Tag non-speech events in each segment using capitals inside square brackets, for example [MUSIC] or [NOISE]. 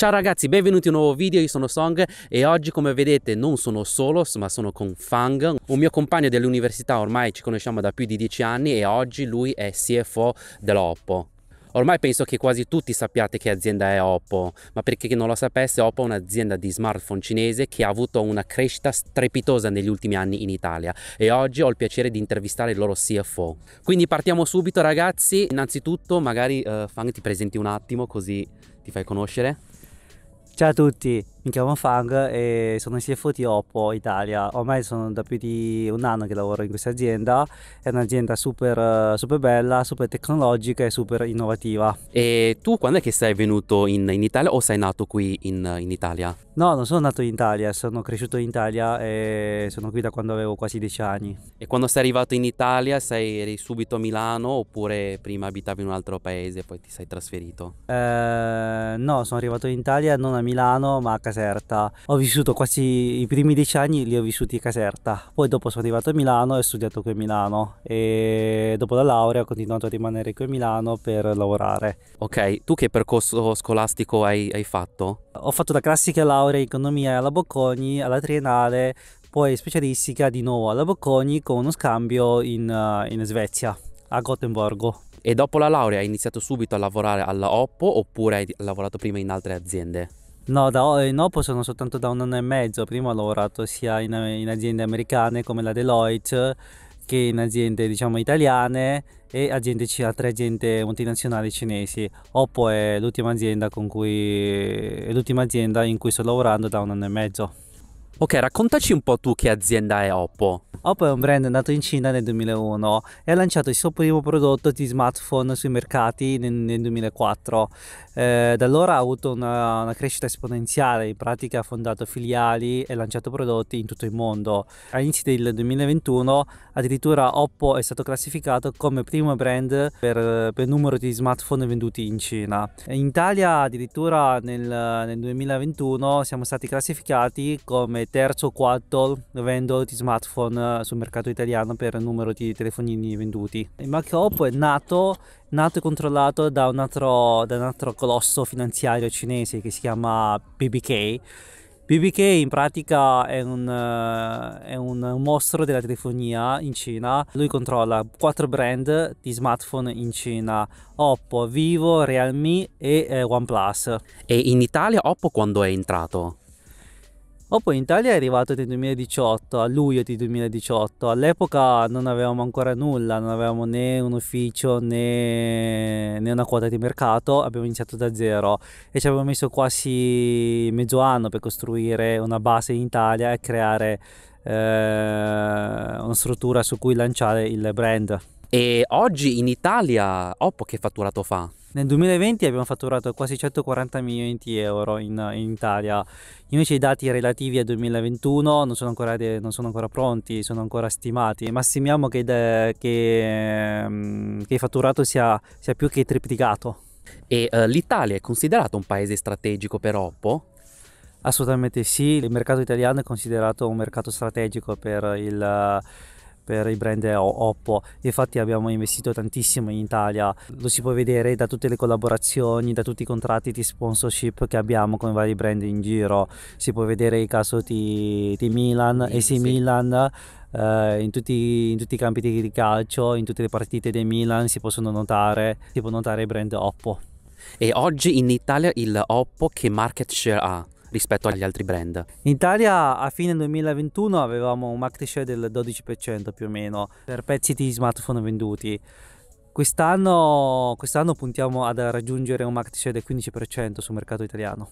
Ciao ragazzi, benvenuti a un nuovo video, io sono Song e oggi come vedete non sono solo ma sono con Fang, un mio compagno dell'università, ormai ci conosciamo da più di 10 anni e oggi lui è CFO dell'Oppo. Ormai penso che quasi tutti sappiate che azienda è Oppo, ma per chi non lo sapesse Oppo è un'azienda di smartphone cinese che ha avuto una crescita strepitosa negli ultimi anni in Italia e oggi ho il piacere di intervistare il loro CFO. Quindi partiamo subito ragazzi, innanzitutto magari uh, Fang ti presenti un attimo così ti fai conoscere. Ciao a tutti, mi chiamo Fang e sono il CFO di Oppo Italia. Ormai sono da più di un anno che lavoro in questa azienda, è un'azienda super, super bella, super tecnologica e super innovativa. E tu quando è che sei venuto in, in Italia o sei nato qui in, in, Italia? No, non sono nato in Italia, sono cresciuto in Italia e sono qui da quando avevo quasi 10 anni. E quando sei arrivato in Italia sei eri subito a Milano oppure prima abitavi in un altro paese e poi ti sei trasferito? Eh, no, sono arrivato in Italia non a Milano Milano ma a Caserta. Ho vissuto quasi i primi dieci anni li ho vissuti a Caserta, poi dopo sono arrivato a Milano e ho studiato qui a Milano e dopo la laurea ho continuato a rimanere qui a Milano per lavorare. Ok, tu che percorso scolastico hai, hai fatto? Ho fatto la classica laurea in economia alla Bocconi, alla triennale, poi specialistica di nuovo alla Bocconi con uno scambio in, eh, in Svezia, a Gothenburgo. E dopo la laurea hai iniziato subito a lavorare alla Oppo oppure hai lavorato prima in altre aziende? No, da, in Oppo sono soltanto da un anno e mezzo, prima ho lavorato sia in, in aziende americane come la Deloitte che in aziende diciamo italiane e aziende, altre aziende multinazionali cinesi. Oppo è l'ultima azienda, cui, è l'ultima azienda in cui sto lavorando da un anno e mezzo. Ok, raccontaci un po' tu che azienda è Oppo. Oppo è un brand nato in Cina nel 2001 e ha lanciato il suo primo prodotto di smartphone sui mercati nel, nel 2004. Eh, da allora ha avuto una, una, crescita esponenziale, in pratica ha fondato filiali e lanciato prodotti in tutto il mondo. A inizio del 2021 addirittura Oppo è stato classificato come primo brand per, per numero di smartphone venduti in Cina. In Italia addirittura nel, nel 2021 siamo stati classificati come come terzo o quarto vendolo di smartphone eh, sul mercato italiano per numero di telefonini venduti. Il Mac Oppo è nato, nato e controllato da un, altro, da un altro colosso finanziario cinese che si chiama BBK BBK in pratica è un, eh, è un, mostro della telefonia in Cina, lui controlla quattro brand di smartphone in Cina, Oppo, Vivo, Realme e eh, OnePlus. E in Italia Oppo quando è entrato? o oh, poi in Italia è arrivato nel 2018, a luglio di 2018, all'epoca non avevamo ancora nulla, non avevamo né un ufficio né, né una quota di mercato, abbiamo iniziato da zero e ci abbiamo messo quasi mezzo anno per costruire una base in Italia e creare eh, una struttura su cui lanciare il brand. E oggi in Italia Oppo che fatturato fa? Nel 2020 abbiamo fatturato quasi 140 milioni di euro in, in Italia, invece i dati relativi al 2021 non sono ancora, non sono ancora pronti, sono ancora stimati, ma stimiamo che, de, che, mm, che il fatturato sia, sia, più che triplicato. E uh, l'Italia è considerato un paese strategico per Oppo? Assolutamente sì, il mercato italiano è considerato un mercato strategico per il per il brand Oppo. Infatti abbiamo investito tantissimo in Italia, lo si può vedere da tutte le collaborazioni, da tutti i contratti di sponsorship che abbiamo con vari brand in giro. Si può vedere il caso di, di Milan, e sì, Milan. Uh, in, tutti, in, tutti, i campi di calcio, in tutte le partite dei Milan si possono notare, si può notare il brand Oppo. E oggi in Italia il Oppo che market share ha? rispetto agli altri brand. In Italia a fine 2021 avevamo un market share del 12% più o meno per pezzi di smartphone venduti. Quest'anno, quest'anno puntiamo ad raggiungere un market share del 15% sul mercato italiano.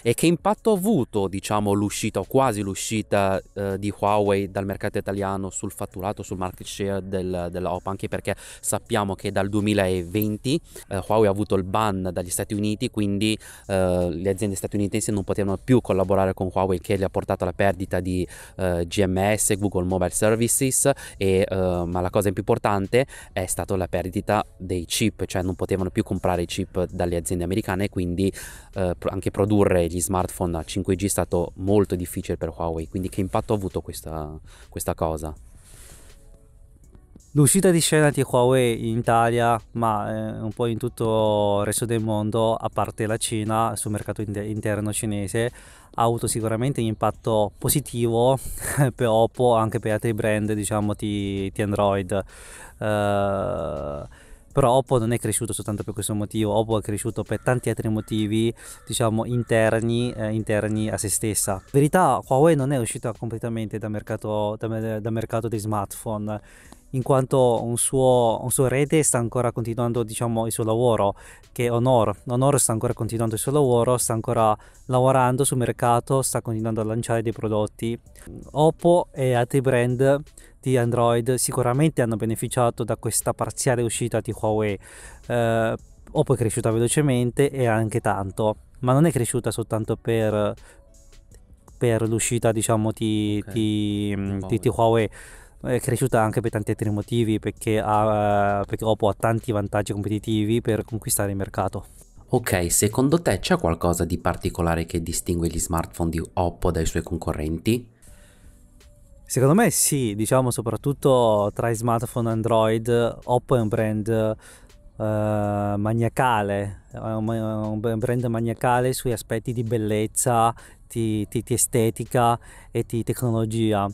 E che impatto ha avuto, diciamo, l'uscita o quasi l'uscita eh, di Huawei dal mercato italiano sul fatturato, sul market share del, della OPA? Anche perché sappiamo che dal 2020 eh, Huawei ha avuto il ban dagli Stati Uniti, quindi eh, le aziende statunitensi non potevano più collaborare con Huawei, che gli ha portato alla perdita di eh, GMS, Google Mobile Services, e, eh, ma la cosa più importante è stata la perdita dei chip, cioè non potevano più comprare i chip dalle aziende americane e quindi eh, anche produrre gli smartphone a 5G è stato molto difficile per Huawei, quindi che impatto ha avuto questa, questa cosa? L'uscita di scena di Huawei in Italia, ma eh, un po' in tutto il resto del mondo, a parte la Cina, sul mercato interno cinese, ha avuto sicuramente un impatto positivo [LAUGHS] per Oppo, anche per altri brand diciamo, di, di Android. Uh, però Oppo non è cresciuto soltanto per questo motivo, Oppo è cresciuto per tanti altri motivi, diciamo interni, eh, interni a se stessa. In verità, Huawei non è uscita completamente dal mercato, da, da mercato dei smartphone in quanto un suo, un suo erede sta ancora continuando diciamo, il suo lavoro, che è Honor. Honor sta ancora continuando il suo lavoro, sta ancora lavorando sul mercato, sta continuando a lanciare dei prodotti. Oppo e altri brand di Android sicuramente hanno beneficiato da questa parziale uscita di Huawei. Eh, Oppo è cresciuta velocemente e anche tanto, ma non è cresciuta soltanto per, per l'uscita diciamo, di, okay. di, di, di Huawei è cresciuta anche per tanti altri motivi, perché, ha, eh, perché Oppo ha tanti vantaggi competitivi per conquistare il mercato. Ok, secondo te c'è qualcosa di particolare che distingue gli smartphone di Oppo dai suoi concorrenti? Secondo me sì, diciamo soprattutto tra i smartphone Android, Oppo è un brand Uh, maniacale, un brand maniacale sui aspetti di bellezza, di, di, di estetica e di tecnologia.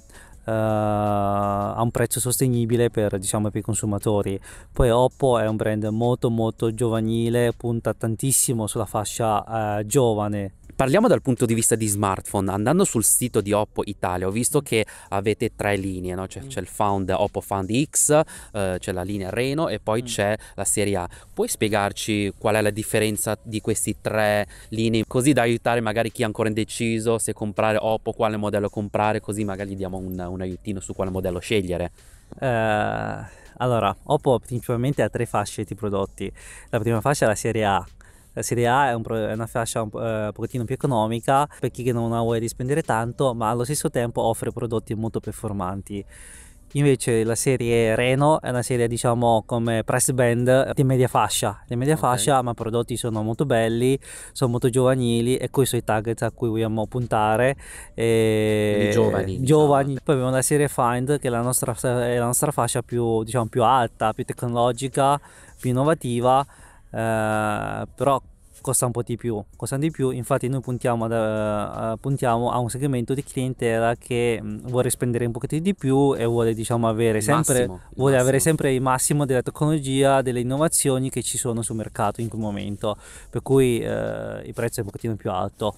Eh, a un prezzo sostenibile per, diciamo, per i consumatori. Poi Oppo è un brand molto molto giovanile, punta tantissimo sulla fascia eh, giovane Parliamo dal punto di vista di smartphone. Andando sul sito di Oppo Italia ho visto che avete tre linee, no? c'è, mm. c'è, il Found Oppo Found X, eh, c'è la linea Reno e poi mm. c'è la serie A. Puoi spiegarci qual è la differenza di queste tre linee, così da aiutare magari chi è ancora indeciso se comprare Oppo, quale modello comprare, così magari gli diamo un, un aiutino su quale modello scegliere. Uh, allora, Oppo principalmente ha tre fasce di prodotti. La prima fascia è la serie A, la Serie A è, un, è una fascia un, eh, pochettino più economica per chi non ha voglia di spendere tanto, ma allo stesso tempo offre prodotti molto performanti. Invece la serie Reno è una serie diciamo come press band di media fascia, di media okay. fascia ma i prodotti sono molto belli, sono molto giovanili e questi sono i target a cui vogliamo puntare. E... Giovani. Giovani. Diciamo. Poi abbiamo la serie Find che è la nostra, è la nostra fascia più, diciamo, più alta, più tecnologica, più innovativa eh, però costa un po' di più, costa di più, infatti noi puntiamo, ad, uh, puntiamo a un segmento di clientela che mm, vuole spendere un pochettino di più e vuole diciamo avere il sempre, massimo, vuole massimo. avere sempre il massimo della tecnologia, delle innovazioni che ci sono sul mercato in quel momento, per cui uh, il prezzo è un pochettino più alto.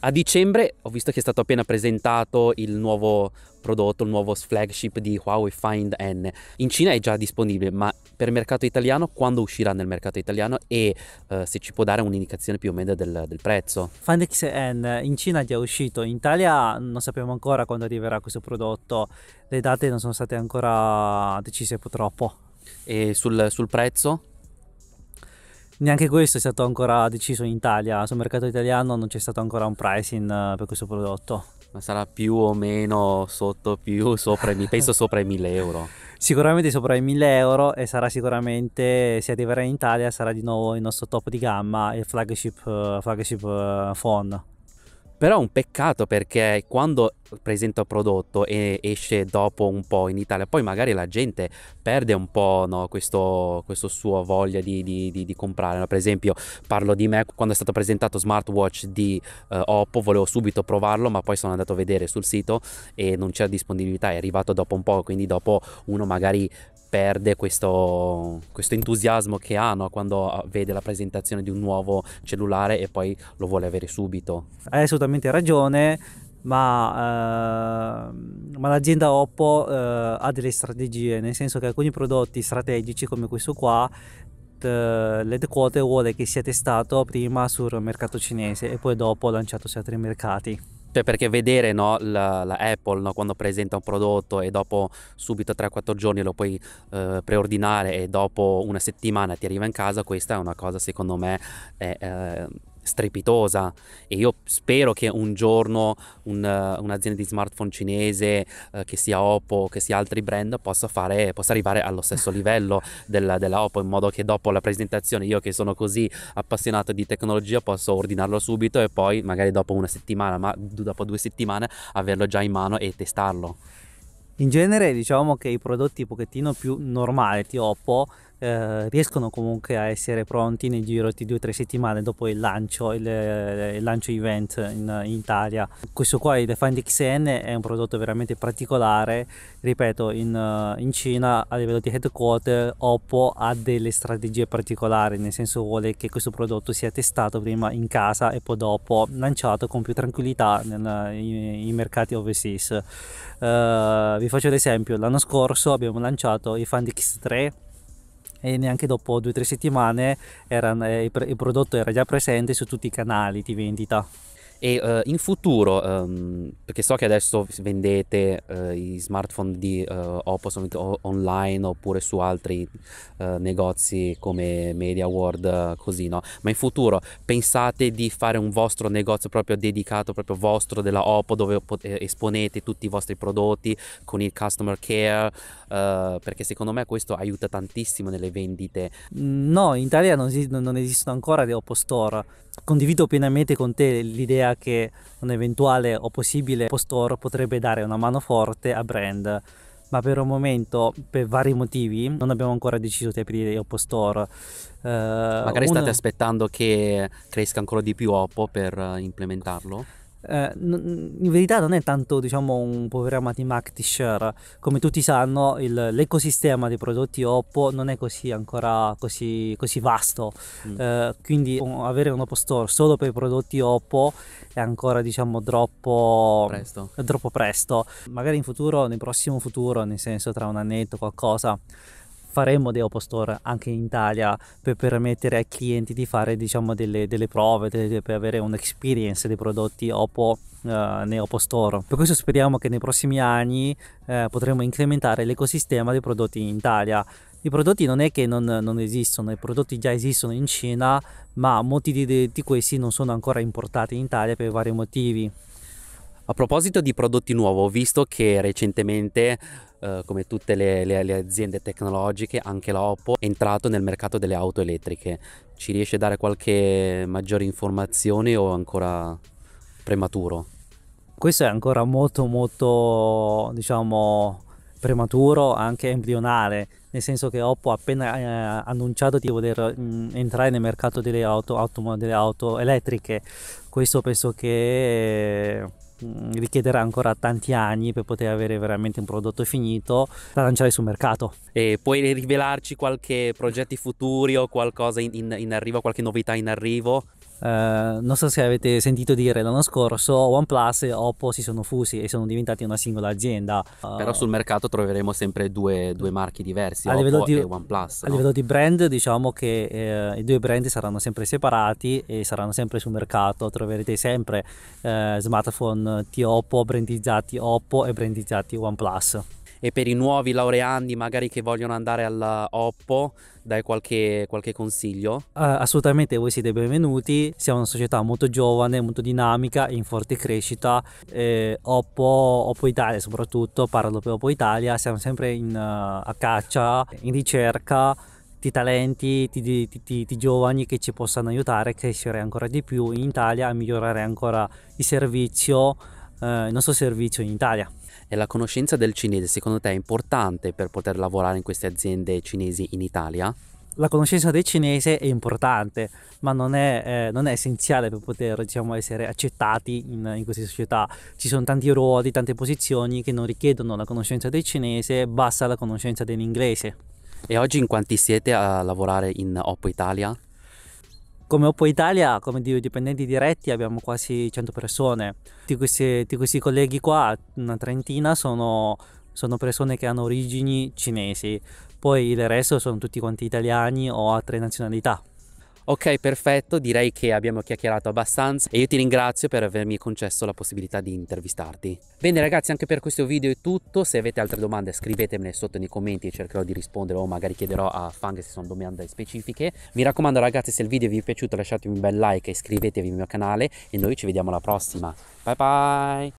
A dicembre ho visto che è stato appena presentato il nuovo prodotto, il nuovo flagship di Huawei Find N. In Cina è già disponibile, ma per mercato italiano quando uscirà nel mercato italiano e uh, se ci può dare un'indicazione più o meno del, del prezzo? Find XN in Cina è già uscito, in Italia non sappiamo ancora quando arriverà questo prodotto, le date non sono state ancora decise purtroppo. E sul, sul prezzo? neanche questo è stato ancora deciso in Italia, sul mercato italiano non c'è stato ancora un pricing eh, per questo prodotto. Ma sarà più o meno sotto, più sopra, penso [LAUGHS] sopra i 1000 euro. Sicuramente sopra i 1000 euro e sarà sicuramente, se arriverà in Italia, sarà di nuovo il nostro top di gamma, il flagship, eh, flagship eh, phone. Però è un peccato perché quando presenta il prodotto e esce dopo un po' in Italia, poi magari la gente perde un po' no, questo, questo, suo voglia di, di, di, di comprare. No, per esempio, parlo di me, quando è stato presentato smartwatch di uh, Oppo, volevo subito provarlo, ma poi sono andato a vedere sul sito e non c'era disponibilità, è arrivato dopo un po', quindi dopo uno magari perde questo, questo entusiasmo che ha no? quando ah, vede la presentazione di un nuovo cellulare e poi lo vuole avere subito. Hai assolutamente ragione, ma, eh, ma l'azienda Oppo eh, ha delle strategie, nel senso che alcuni prodotti strategici come questo qua l'ed quote vuole che sia testato prima sul mercato cinese e poi dopo lanciato su altri mercati. Cioè perché vedere no, la, la, Apple no, quando presenta un prodotto e dopo subito 3-4 giorni lo puoi eh, preordinare e dopo una settimana ti arriva in casa, questa è una cosa secondo me è, eh, strepitosa e io spero che un giorno un, uh, un'azienda di smartphone cinese uh, che sia Oppo che sia altri brand possa, fare, possa arrivare allo stesso livello [LAUGHS] della, della, Oppo in modo che dopo la presentazione io che sono così appassionato di tecnologia posso ordinarlo subito e poi magari dopo una settimana ma dopo due settimane averlo già in mano e testarlo in genere diciamo che i prodotti un pochettino più normali, tipo Oppo, eh, riescono comunque a essere pronti nel giro di due o tre settimane dopo il lancio, il, eh, il lancio event in, in, Italia. Questo qua, il Find XN, è un prodotto veramente particolare, ripeto, in, eh, in Cina a livello di headquarter Oppo ha delle strategie particolari, nel senso vuole che questo prodotto sia testato prima in casa e poi dopo lanciato con più tranquillità nei mercati overseas. Uh, vi faccio l'esempio, l'anno scorso abbiamo lanciato i Find X3 e neanche dopo due o tre settimane erano, eh, il prodotto era già presente su tutti i canali di vendita. E uh, in futuro, um, perché so che adesso vendete uh, i smartphone di uh, Oppo o- online oppure su altri negozi come Media World, così no? Ma in futuro pensate di fare un vostro negozio proprio dedicato, proprio vostro della Oppo, dove pot- esponete tutti i vostri prodotti con il customer care? uh, perché secondo me questo aiuta tantissimo nelle vendite. No, in Italia non, esist- non esistono ancora le Oppo Store. Condivido pienamente con te l'idea che un eventuale o possibile Oppo Store potrebbe dare una mano forte a brand ma per un momento, per vari motivi, non abbiamo ancora deciso di aprire Oppo Store. Eh, Magari uno... state aspettando che cresca ancora di più Oppo per eh, implementarlo? Eh, in verità non è tanto diciamo, un programma di market share, come tutti sanno il, l'ecosistema dei prodotti Oppo non è così ancora così, così vasto, mm. eh, quindi un, avere un Oppo Store solo per i prodotti Oppo è ancora diciamo, troppo, presto. troppo presto, magari in futuro, nel prossimo futuro, nel senso tra un annetto qualcosa faremo dei Oppo Store anche in Italia per permettere ai clienti di fare diciamo delle, delle prove delle, per avere un'experience dei prodotti Oppo eh, nei Oppo Store per questo speriamo che nei prossimi anni eh, potremo incrementare l'ecosistema dei prodotti in Italia i prodotti non è che non, non, esistono, i prodotti già esistono in Cina, ma molti di, di, questi non sono ancora importati in Italia per vari motivi. A proposito di prodotti nuovi, ho visto che recentemente eh, come tutte le, le, le, aziende tecnologiche, anche la Oppo è entrato nel mercato delle auto elettriche. Ci riesce a dare qualche maggiore informazione o ancora prematuro? Questo è ancora molto molto diciamo prematuro, anche embrionale, nel senso che Oppo ha appena eh, annunciato di voler mh, mm, entrare nel mercato delle auto, auto, delle auto elettriche. Questo penso che Mm, richiederà ancora tanti anni per poter avere veramente un prodotto finito da lanciare sul mercato. E puoi rivelarci qualche progetti futuri o qualcosa in, in, in arrivo, qualche novità in arrivo? Eh, non so se avete sentito dire l'anno scorso OnePlus e Oppo si sono fusi e sono diventati una singola azienda uh, però sul mercato troveremo sempre due, due marchi diversi a livello, di, OnePlus, a no? livello di, brand diciamo che eh, i due brand saranno sempre separati e saranno sempre sul mercato troverete sempre eh, smartphone T-Oppo brandizzati Oppo e brandizzati OnePlus e per i nuovi laureandi magari che vogliono andare all'Oppo dai qualche, qualche consiglio? Ah, assolutamente, voi siete benvenuti, siamo una società molto giovane, molto dinamica, in forte crescita, eh, Oppo, Oppo Italia soprattutto, parlo per Oppo Italia, siamo sempre in, uh, a caccia, in ricerca di talenti, di, di, di, di, giovani che ci possano aiutare a crescere ancora di più in Italia, a migliorare ancora il servizio, eh, il nostro servizio in Italia. E la conoscenza del cinese secondo te è importante per poter lavorare in queste aziende cinesi in Italia? La conoscenza del cinese è importante, ma non è, eh, non è essenziale per poter diciamo, essere accettati in, in queste società. Ci sono tanti ruoli, tante posizioni che non richiedono la conoscenza del cinese, basta la conoscenza dell'inglese. E oggi in quanti siete a lavorare in Oppo Italia? Come Oppo Italia, come dipendenti diretti, abbiamo quasi 100 persone. Di questi, di questi colleghi qua, una trentina, sono, sono, persone che hanno origini cinesi. Poi il resto sono tutti quanti italiani o altre nazionalità. Ok, perfetto, direi che abbiamo chiacchierato abbastanza e io ti ringrazio per avermi concesso la possibilità di intervistarti. Bene ragazzi, anche per questo video è tutto, se avete altre domande scrivetemele sotto nei commenti e cercherò di rispondere o magari chiederò a Fang se sono domande specifiche. Mi raccomando ragazzi, se il video vi è piaciuto lasciatemi un bel like e iscrivetevi al mio canale e noi ci vediamo alla prossima. Bye bye!